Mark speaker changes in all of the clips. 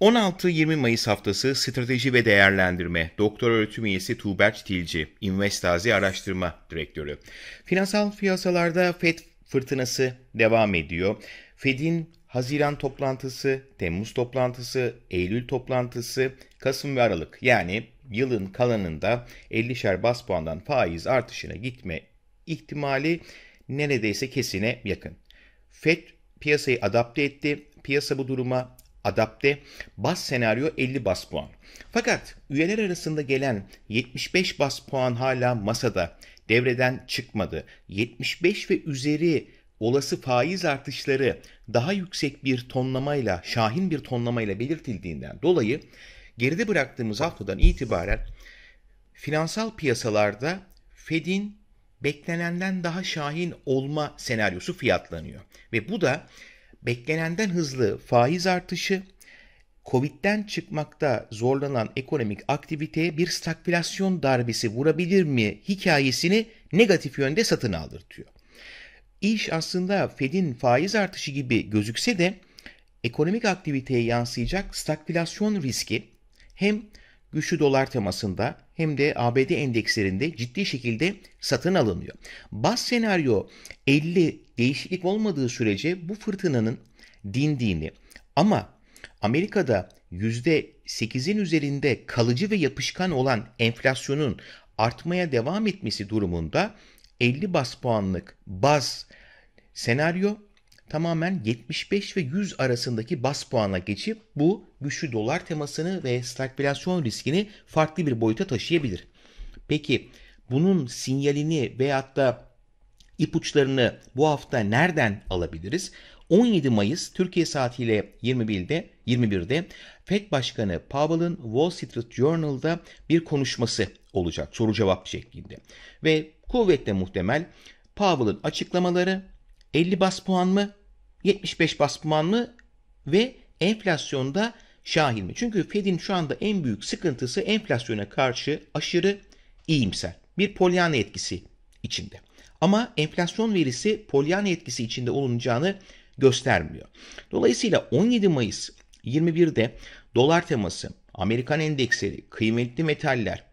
Speaker 1: 16-20 Mayıs haftası Strateji ve Değerlendirme Doktor Öğretim Üyesi Tuğberk Tilci, Investazi Araştırma Direktörü. Finansal piyasalarda FED fırtınası devam ediyor. FED'in Haziran toplantısı, Temmuz toplantısı, Eylül toplantısı, Kasım ve Aralık yani yılın kalanında 50'şer bas puandan faiz artışına gitme ihtimali neredeyse kesine yakın. FED piyasayı adapte etti. Piyasa bu duruma adapte bas senaryo 50 bas puan. Fakat üyeler arasında gelen 75 bas puan hala masada devreden çıkmadı. 75 ve üzeri olası faiz artışları daha yüksek bir tonlamayla, şahin bir tonlamayla belirtildiğinden dolayı geride bıraktığımız haftadan itibaren finansal piyasalarda Fed'in beklenenden daha şahin olma senaryosu fiyatlanıyor. Ve bu da beklenenden hızlı faiz artışı, Covid'den çıkmakta zorlanan ekonomik aktiviteye bir stagflasyon darbesi vurabilir mi hikayesini negatif yönde satın aldırtıyor. İş aslında Fed'in faiz artışı gibi gözükse de ekonomik aktiviteye yansıyacak stagflasyon riski hem güçlü dolar temasında hem de ABD endekslerinde ciddi şekilde satın alınıyor. Bas senaryo 50 değişiklik olmadığı sürece bu fırtınanın dindiğini ama Amerika'da %8'in üzerinde kalıcı ve yapışkan olan enflasyonun artmaya devam etmesi durumunda 50 bas puanlık baz senaryo tamamen 75 ve 100 arasındaki bas puanla geçip bu güçlü dolar temasını ve stagflasyon riskini farklı bir boyuta taşıyabilir. Peki bunun sinyalini veyahut da ipuçlarını bu hafta nereden alabiliriz? 17 Mayıs Türkiye saatiyle 21'de 21'de Fed Başkanı Powell'ın Wall Street Journal'da bir konuşması olacak soru cevap şeklinde. Ve kuvvetle muhtemel Powell'ın açıklamaları 50 bas puan mı 75 bas puan mı ve enflasyonda şahil mi? Çünkü Fed'in şu anda en büyük sıkıntısı enflasyona karşı aşırı iyimser. Bir polyana etkisi içinde. Ama enflasyon verisi Pollyanna etkisi içinde olunacağını göstermiyor. Dolayısıyla 17 Mayıs 21'de dolar teması, Amerikan endeksleri, kıymetli metaller,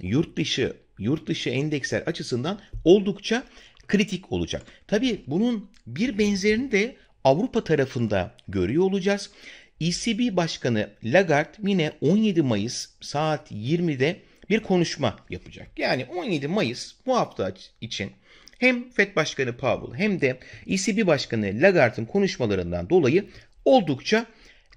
Speaker 1: yurt dışı, yurt dışı endeksler açısından oldukça kritik olacak. Tabii bunun bir benzerini de Avrupa tarafında görüyor olacağız. ECB Başkanı Lagarde yine 17 Mayıs saat 20'de bir konuşma yapacak. Yani 17 Mayıs bu hafta için hem FED Başkanı Powell hem de ECB Başkanı Lagarde'ın konuşmalarından dolayı oldukça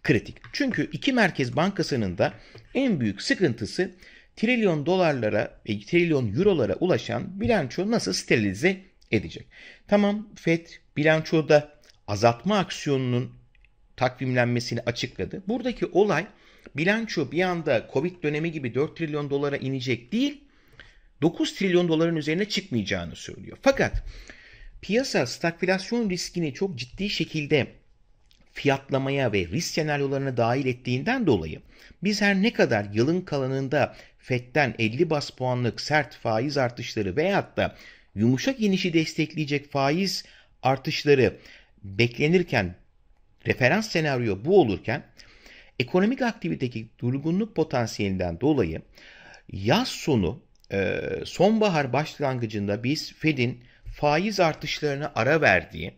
Speaker 1: kritik. Çünkü iki merkez bankasının da en büyük sıkıntısı trilyon dolarlara ve trilyon eurolara ulaşan bilanço nasıl sterilize edecek. Tamam FED bilançoda azaltma aksiyonunun takvimlenmesini açıkladı. Buradaki olay bilanço bir anda Covid dönemi gibi 4 trilyon dolara inecek değil 9 trilyon doların üzerine çıkmayacağını söylüyor. Fakat piyasa stagflasyon riskini çok ciddi şekilde fiyatlamaya ve risk senaryolarına dahil ettiğinden dolayı biz her ne kadar yılın kalanında FED'den 50 bas puanlık sert faiz artışları veyahut da yumuşak inişi destekleyecek faiz artışları beklenirken referans senaryo bu olurken ekonomik aktivitedeki durgunluk potansiyelinden dolayı yaz sonu ee, sonbahar başlangıcında biz Fed'in faiz artışlarına ara verdiği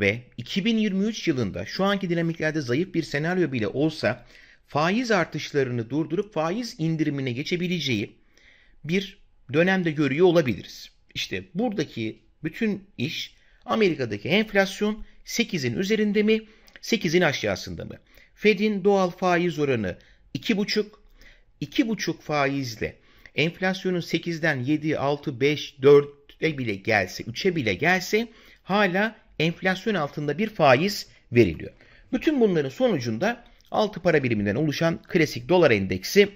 Speaker 1: ve 2023 yılında şu anki dinamiklerde zayıf bir senaryo bile olsa faiz artışlarını durdurup faiz indirimine geçebileceği bir dönemde görüyor olabiliriz. İşte buradaki bütün iş Amerika'daki enflasyon 8'in üzerinde mi 8'in aşağısında mı? Fed'in doğal faiz oranı 2,5 2,5 faizle enflasyonun 8'den 7, 6, 5, 4'e bile gelse, 3'e bile gelse hala enflasyon altında bir faiz veriliyor. Bütün bunların sonucunda 6 para biriminden oluşan klasik dolar endeksi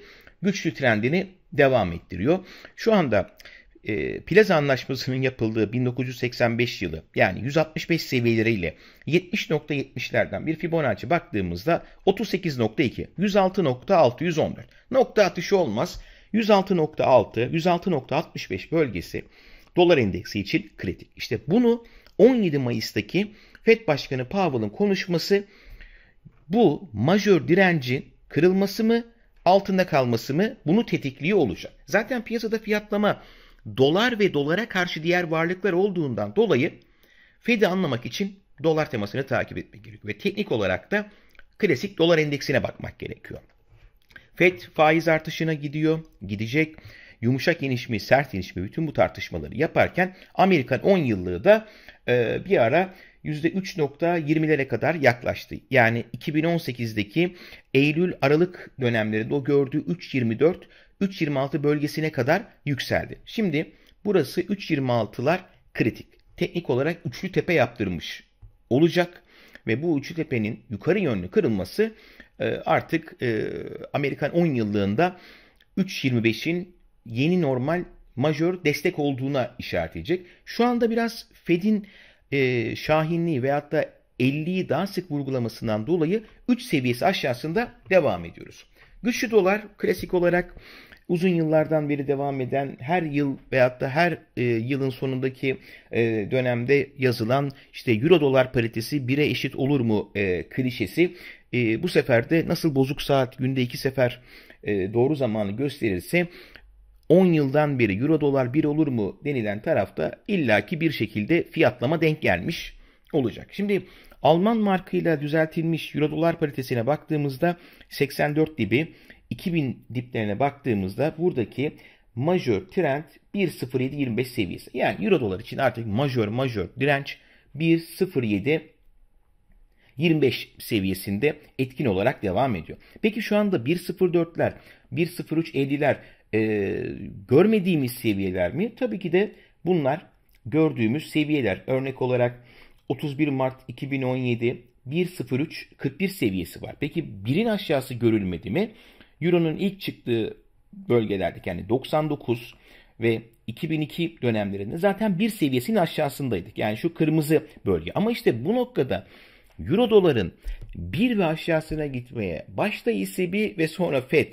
Speaker 1: güçlü trendini devam ettiriyor. Şu anda e, Plaza Anlaşması'nın yapıldığı 1985 yılı yani 165 seviyeleriyle 70.70'lerden bir Fibonacci baktığımızda 38.2, 106.6, 114 Nokta atışı olmaz. 106.6, 106.65 bölgesi dolar endeksi için kritik. İşte bunu 17 Mayıs'taki FED Başkanı Powell'ın konuşması bu majör direncin kırılması mı altında kalması mı bunu tetikliyor olacak. Zaten piyasada fiyatlama dolar ve dolara karşı diğer varlıklar olduğundan dolayı Fed'i anlamak için dolar temasını takip etmek gerekiyor. Ve teknik olarak da klasik dolar endeksine bakmak gerekiyor. FED faiz artışına gidiyor, gidecek. Yumuşak iniş mi, sert iniş mi bütün bu tartışmaları yaparken Amerikan 10 yıllığı da e, bir ara %3.20'lere kadar yaklaştı. Yani 2018'deki Eylül-Aralık dönemlerinde o gördüğü 3.24, 3.26 bölgesine kadar yükseldi. Şimdi burası 3.26'lar kritik. Teknik olarak üçlü tepe yaptırmış olacak ve bu üçlü tepenin yukarı yönlü kırılması ee, artık e, Amerikan 10 yıllığında 3.25'in yeni normal majör destek olduğuna işaret edecek. Şu anda biraz Fed'in e, şahinliği veyahut da 50'yi daha sık vurgulamasından dolayı 3 seviyesi aşağısında devam ediyoruz. Güçlü dolar klasik olarak uzun yıllardan beri devam eden her yıl veyahut da her e, yılın sonundaki e, dönemde yazılan işte euro dolar paritesi 1'e eşit olur mu e, klişesi e, bu sefer de nasıl bozuk saat günde iki sefer e, doğru zamanı gösterirse 10 yıldan beri euro dolar 1 olur mu denilen tarafta illaki bir şekilde fiyatlama denk gelmiş olacak. Şimdi Alman markıyla düzeltilmiş euro dolar paritesine baktığımızda 84 dibi 2000 diplerine baktığımızda buradaki majör trend 1.0725 seviyesi. Yani euro dolar için artık majör majör direnç 1.07 25 seviyesinde etkin olarak devam ediyor. Peki şu anda 1.04'ler, 1.03.50'ler e, görmediğimiz seviyeler mi? Tabii ki de bunlar gördüğümüz seviyeler. Örnek olarak 31 Mart 2017 1.03.41 seviyesi var. Peki birin aşağısı görülmedi mi? Euro'nun ilk çıktığı bölgelerde yani 99 ve 2002 dönemlerinde zaten bir seviyesinin aşağısındaydık. Yani şu kırmızı bölge. Ama işte bu noktada Euro doların 1 ve aşağısına gitmeye başta ECB ve sonra FED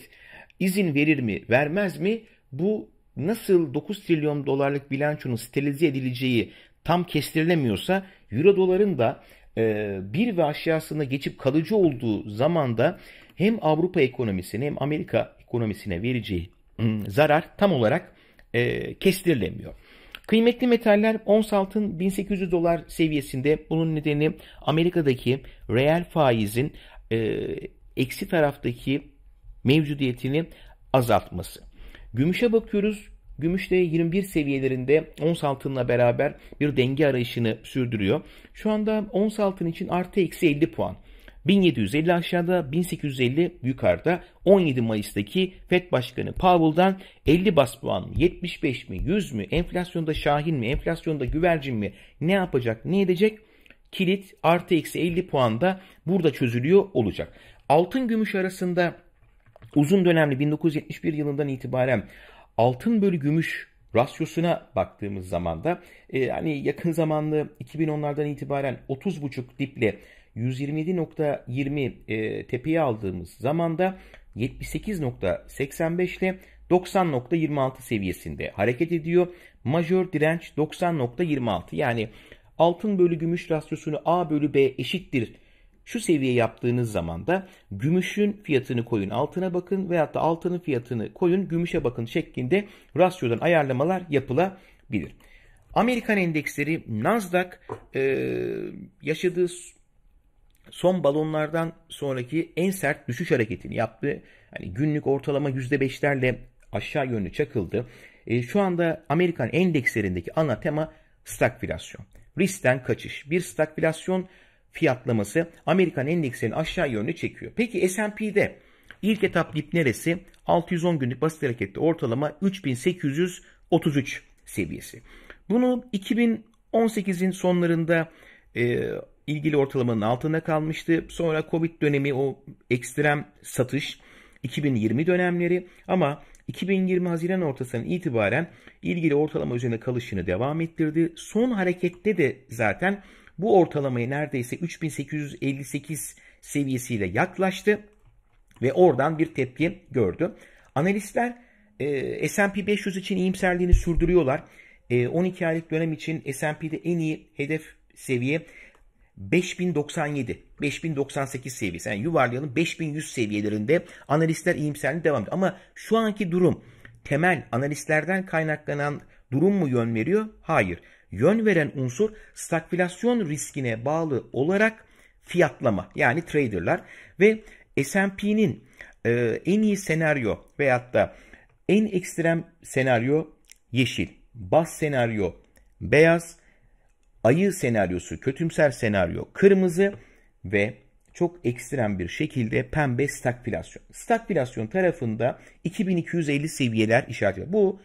Speaker 1: izin verir mi vermez mi? Bu nasıl 9 trilyon dolarlık bilançonun sterilize edileceği tam kestirilemiyorsa Euro doların da e, bir ve aşağısına geçip kalıcı olduğu zamanda hem Avrupa ekonomisine hem Amerika ekonomisine vereceği ıı, zarar tam olarak e, kestirilemiyor. Kıymetli metaller ons altın 1800 dolar seviyesinde. Bunun nedeni Amerika'daki reel faizin e, eksi taraftaki mevcudiyetini azaltması. Gümüşe bakıyoruz. Gümüş de 21 seviyelerinde ons altınla beraber bir denge arayışını sürdürüyor. Şu anda ons altın için artı eksi 50 puan. 1750 aşağıda, 1850 yukarıda 17 Mayıs'taki FED Başkanı Powell'dan 50 bas puan 75 mi 100 mü enflasyonda şahin mi enflasyonda güvercin mi ne yapacak ne edecek kilit artı eksi 50 puanda burada çözülüyor olacak. Altın gümüş arasında uzun dönemli 1971 yılından itibaren altın bölü gümüş rasyosuna baktığımız zaman da e, yani yakın zamanlı 2010'lardan itibaren 30,5 diple 127.20 e, tepeye aldığımız zamanda 78.85 ile 90.26 seviyesinde hareket ediyor. Majör direnç 90.26 yani altın bölü gümüş rasyosunu A bölü B eşittir şu seviye yaptığınız zaman da gümüşün fiyatını koyun altına bakın veyahut da altının fiyatını koyun gümüşe bakın şeklinde rasyodan ayarlamalar yapılabilir. Amerikan endeksleri Nasdaq e, yaşadığı son balonlardan sonraki en sert düşüş hareketini yaptı. Yani günlük ortalama %5'lerle aşağı yönlü çakıldı. E, şu anda Amerikan endekslerindeki ana tema stagflasyon. Riskten kaçış. Bir stagflasyon fiyatlaması Amerikan endekslerini aşağı yönlü çekiyor. Peki S&P'de ilk etap dip neresi? 610 günlük basit harekette ortalama 3833 seviyesi. Bunu 2018'in sonlarında e, ilgili ortalamanın altında kalmıştı. Sonra Covid dönemi o ekstrem satış 2020 dönemleri ama 2020 Haziran ortasından itibaren ilgili ortalama üzerine kalışını devam ettirdi. Son harekette de zaten bu ortalamayı neredeyse 3858 seviyesiyle yaklaştı ve oradan bir tepki gördü. Analistler e, S&P 500 için iyimserliğini sürdürüyorlar. E, 12 aylık dönem için S&P'de en iyi hedef seviye 5097, 5098 seviyesi yani yuvarlayalım 5100 seviyelerinde analistler iyimserliği devam ediyor. Ama şu anki durum temel analistlerden kaynaklanan durum mu yön veriyor? Hayır. Yön veren unsur stagflasyon riskine bağlı olarak fiyatlama yani traderlar ve S&P'nin e, en iyi senaryo veyahut da en ekstrem senaryo yeşil, bas senaryo beyaz, ayı senaryosu, kötümser senaryo kırmızı ve çok ekstrem bir şekilde pembe stagflasyon. Stagflasyon tarafında 2250 seviyeler işaret ediyor. Bu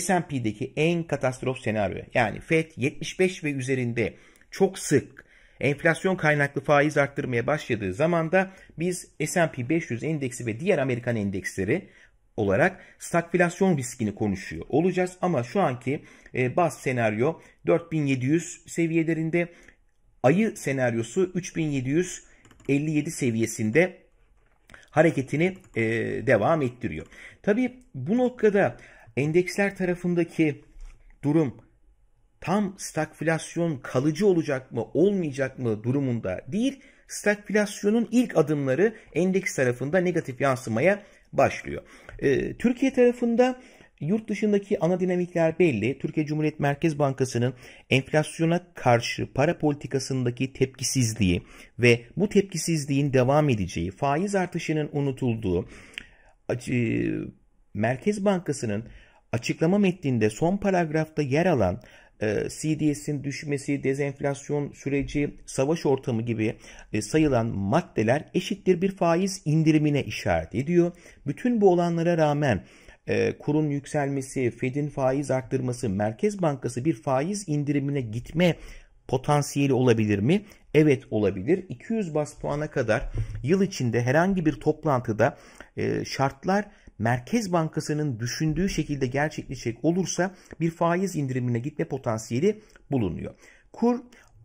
Speaker 1: S&P'deki en katastrof senaryo. Yani FED 75 ve üzerinde çok sık enflasyon kaynaklı faiz arttırmaya başladığı zaman da biz S&P 500 endeksi ve diğer Amerikan endeksleri olarak stagflasyon riskini konuşuyor olacağız. Ama şu anki e, baz senaryo 4700 seviyelerinde ayı senaryosu 3757 seviyesinde hareketini e, devam ettiriyor. Tabi bu noktada endeksler tarafındaki durum tam stagflasyon kalıcı olacak mı olmayacak mı durumunda değil. Stagflasyonun ilk adımları endeks tarafında negatif yansımaya başlıyor. E, Türkiye tarafında Yurt dışındaki ana dinamikler belli. Türkiye Cumhuriyet Merkez Bankası'nın enflasyona karşı para politikasındaki tepkisizliği ve bu tepkisizliğin devam edeceği, faiz artışının unutulduğu, e, Merkez Bankası'nın açıklama metninde son paragrafta yer alan ee, CDS'in düşmesi, dezenflasyon süreci, savaş ortamı gibi e, sayılan maddeler eşittir bir faiz indirimine işaret ediyor. Bütün bu olanlara rağmen e, kurun yükselmesi, Fed'in faiz arttırması, Merkez Bankası bir faiz indirimine gitme potansiyeli olabilir mi? Evet olabilir. 200 bas puana kadar yıl içinde herhangi bir toplantıda e, şartlar Merkez Bankası'nın düşündüğü şekilde gerçekleşecek olursa bir faiz indirimine gitme potansiyeli bulunuyor. Kur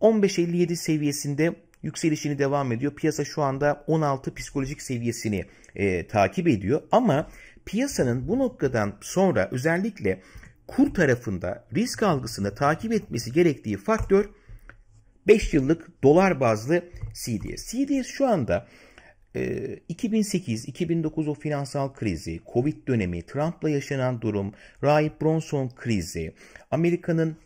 Speaker 1: 15.57 seviyesinde yükselişini devam ediyor. Piyasa şu anda 16 psikolojik seviyesini e, takip ediyor ama piyasanın bu noktadan sonra özellikle kur tarafında risk algısını takip etmesi gerektiği faktör 5 yıllık dolar bazlı CDS. CDS şu anda 2008-2009 ee, o finansal krizi, Covid dönemi, Trump'la yaşanan durum, Rahip Bronson krizi, Amerika'nın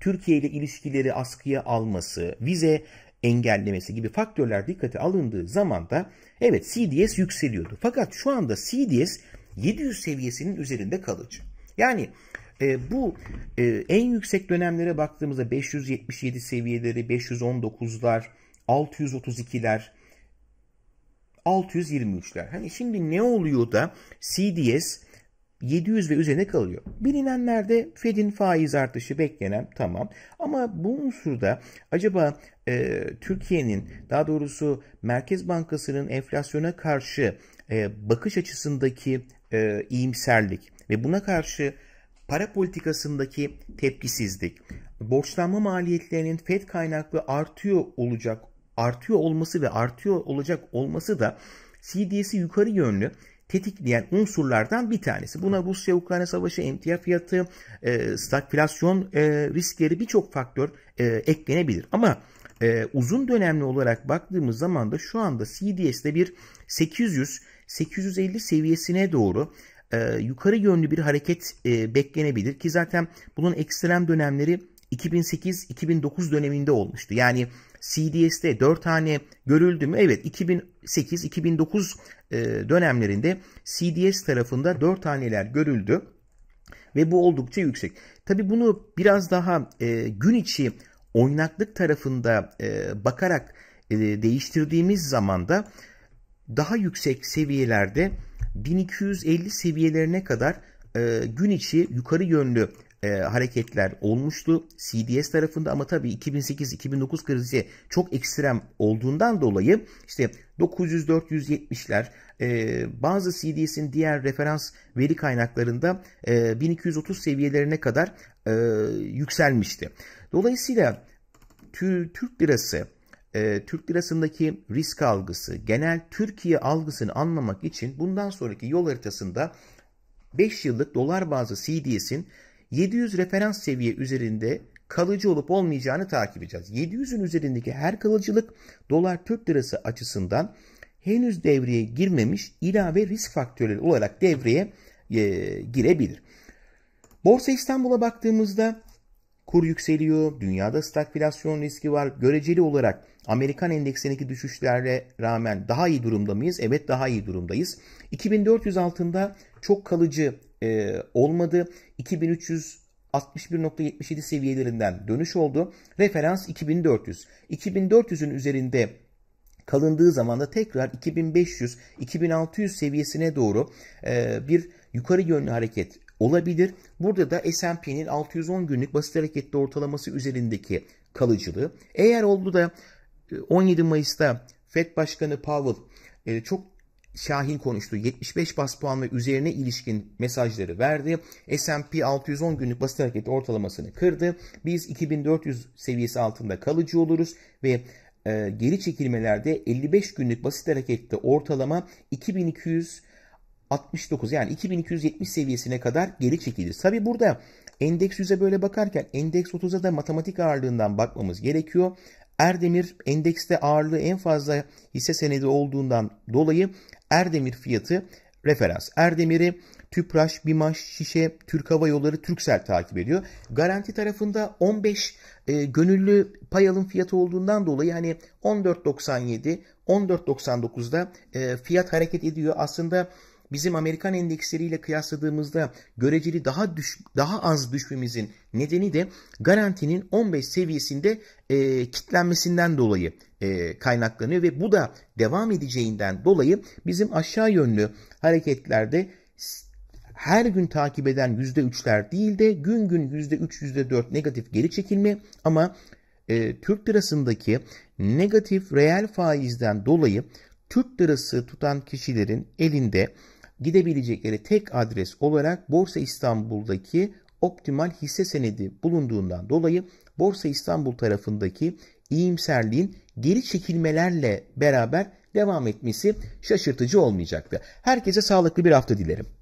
Speaker 1: Türkiye ile ilişkileri askıya alması, vize engellemesi gibi faktörler dikkate alındığı zaman da evet CDS yükseliyordu. Fakat şu anda CDS 700 seviyesinin üzerinde kalıcı. Yani e, bu e, en yüksek dönemlere baktığımızda 577 seviyeleri, 519'lar, 632'ler 623'ler. Hani şimdi ne oluyor da CDS 700 ve üzerine kalıyor. Bilinenlerde Fed'in faiz artışı beklenen tamam ama bu unsurda acaba e, Türkiye'nin daha doğrusu Merkez Bankası'nın enflasyona karşı e, bakış açısındaki e, iyimserlik ve buna karşı para politikasındaki tepkisizlik, borçlanma maliyetlerinin FED kaynaklı artıyor olacak artıyor olması ve artıyor olacak olması da CDS'i yukarı yönlü tetikleyen unsurlardan bir tanesi. Buna Rusya-Ukrayna savaşı, emtia fiyatı, e, stagflasyon e, riskleri birçok faktör e, eklenebilir. Ama e, uzun dönemli olarak baktığımız zaman da şu anda CDS'de bir 800-850 seviyesine doğru e, yukarı yönlü bir hareket e, beklenebilir ki zaten bunun ekstrem dönemleri 2008-2009 döneminde olmuştu. Yani CDS'de 4 tane görüldü mü? Evet 2008-2009 e, dönemlerinde CDS tarafında 4 taneler görüldü ve bu oldukça yüksek. Tabi bunu biraz daha e, gün içi oynaklık tarafında e, bakarak değiştirdiğimiz zaman da daha yüksek seviyelerde 1250 seviyelerine kadar gün içi yukarı yönlü e, hareketler olmuştu CDS tarafında ama tabii 2008-2009 krizi çok ekstrem olduğundan dolayı işte 900-470'ler e, bazı CDS'in diğer referans veri kaynaklarında e, 1230 seviyelerine kadar e, yükselmişti. Dolayısıyla Türk lirası e, Türk lirasındaki risk algısı, genel Türkiye algısını anlamak için bundan sonraki yol haritasında 5 yıllık dolar bazlı CDS'in 700 referans seviye üzerinde kalıcı olup olmayacağını takip edeceğiz. 700'ün üzerindeki her kalıcılık dolar Türk lirası açısından henüz devreye girmemiş ilave risk faktörleri olarak devreye e, girebilir. Borsa İstanbul'a baktığımızda kur yükseliyor, dünyada stagflasyon riski var. Göreceli olarak Amerikan endeksindeki düşüşlerle rağmen daha iyi durumda mıyız? Evet daha iyi durumdayız. 2400 altında çok kalıcı e, olmadı. 2300 61.77 seviyelerinden dönüş oldu. Referans 2400. 2400'ün üzerinde kalındığı zaman da tekrar 2500-2600 seviyesine doğru e, bir yukarı yönlü hareket olabilir. Burada da S&P'nin 610 günlük basit hareketli ortalaması üzerindeki kalıcılığı. Eğer oldu da 17 e, Mayıs'ta Fed Başkanı Powell e, çok Şahin konuştu. 75 bas puan ve üzerine ilişkin mesajları verdi. S&P 610 günlük basit hareket ortalamasını kırdı. Biz 2400 seviyesi altında kalıcı oluruz ve e, geri çekilmelerde 55 günlük basit harekette ortalama 2269 yani 2270 seviyesine kadar geri çekilir. Tabi burada endeks 100'e böyle bakarken endeks 30'a da matematik ağırlığından bakmamız gerekiyor. Erdemir endekste ağırlığı en fazla hisse senedi olduğundan dolayı Erdemir fiyatı referans. Erdemir'i Tüpraş, Bimaş, Şişe, Türk Hava Yolları, Türksel takip ediyor. Garanti tarafında 15 e, gönüllü pay alım fiyatı olduğundan dolayı hani 14.97, 14.99'da e, fiyat hareket ediyor. Aslında bizim Amerikan endeksleriyle kıyasladığımızda göreceli daha düş, daha az düşmemizin nedeni de garantinin 15 seviyesinde e, kitlenmesinden dolayı e, kaynaklanıyor ve bu da devam edeceğinden dolayı bizim aşağı yönlü hareketlerde her gün takip eden %3'ler değil de gün gün %3 %4 negatif geri çekilme ama e, Türk lirasındaki negatif reel faizden dolayı Türk lirası tutan kişilerin elinde gidebilecekleri tek adres olarak Borsa İstanbul'daki optimal hisse senedi bulunduğundan dolayı Borsa İstanbul tarafındaki iyimserliğin geri çekilmelerle beraber devam etmesi şaşırtıcı olmayacaktı. Herkese sağlıklı bir hafta dilerim.